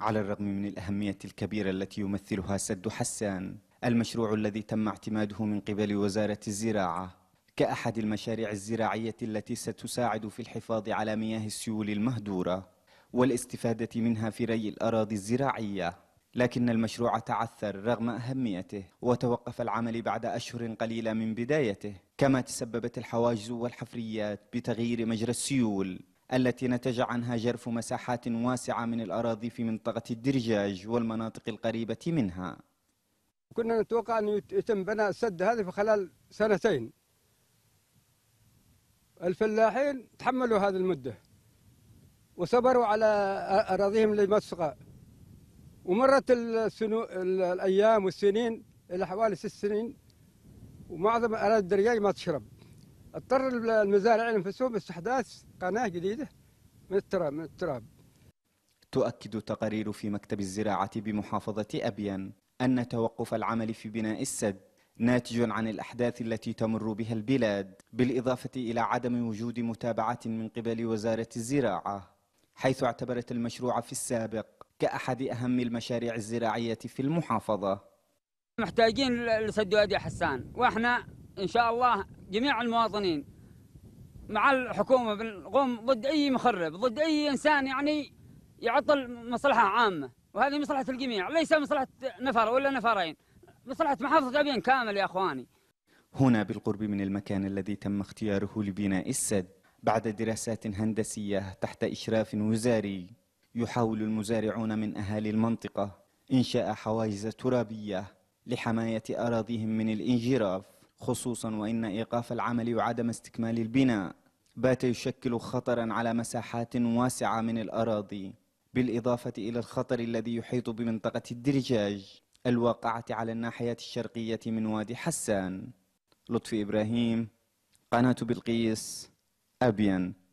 على الرغم من الأهمية الكبيرة التي يمثلها سد حسان المشروع الذي تم اعتماده من قبل وزارة الزراعة كأحد المشاريع الزراعية التي ستساعد في الحفاظ على مياه السيول المهدورة والاستفادة منها في ري الأراضي الزراعية لكن المشروع تعثر رغم أهميته وتوقف العمل بعد أشهر قليلة من بدايته كما تسببت الحواجز والحفريات بتغيير مجرى السيول التي نتج عنها جرف مساحات واسعة من الأراضي في منطقة الدرجاج والمناطق القريبة منها كنا نتوقع أن يتم بناء السد هذا في خلال سنتين الفلاحين تحملوا هذه المدة وصبروا على أراضيهم للمسقى ومرت السنو... الأيام والسنين إلى حوالي ست سنين ومعظم أراضي الدرجاج ما تشرب اضطر المزارع انفسهم باستحداث قناه جديده من التراب من التراب تؤكد تقارير في مكتب الزراعه بمحافظه ابين ان توقف العمل في بناء السد ناتج عن الأحداث التي تمر بها البلاد بالإضافة إلى عدم وجود متابعة من قبل وزارة الزراعة حيث اعتبرت المشروع في السابق كأحد أهم المشاريع الزراعية في المحافظة محتاجين لسد وادي حسان وإحنا إن شاء الله جميع المواطنين مع الحكومة بنقوم ضد أي مخرب ضد أي إنسان يعني يعطل مصلحة عامة وهذه مصلحة الجميع ليس مصلحة نفر ولا نفرين مصلحة محافظة أبين كامل يا أخواني هنا بالقرب من المكان الذي تم اختياره لبناء السد بعد دراسات هندسية تحت إشراف وزاري يحاول المزارعون من أهالي المنطقة إنشاء حواجز ترابية لحماية أراضيهم من الانجراف خصوصا وإن إيقاف العمل وعدم استكمال البناء بات يشكل خطرا على مساحات واسعة من الأراضي بالإضافة إلى الخطر الذي يحيط بمنطقة الدرجاج الواقعة على الناحية الشرقية من وادي حسان لطفي إبراهيم قناة بلقيس أبين